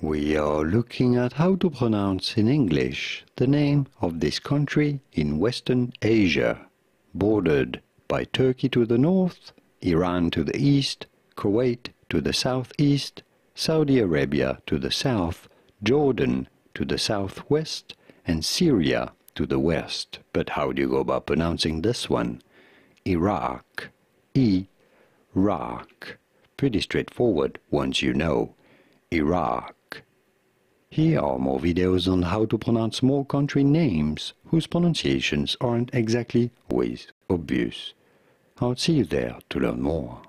We are looking at how to pronounce in English the name of this country in Western Asia, bordered by Turkey to the north, Iran to the east, Kuwait to the southeast, Saudi Arabia to the south, Jordan to the southwest, and Syria to the west. But how do you go about pronouncing this one? Iraq. Iraq. Pretty straightforward once you know. Iraq. Here are more videos on how to pronounce more country names whose pronunciations aren't exactly always obvious. I'll see you there to learn more.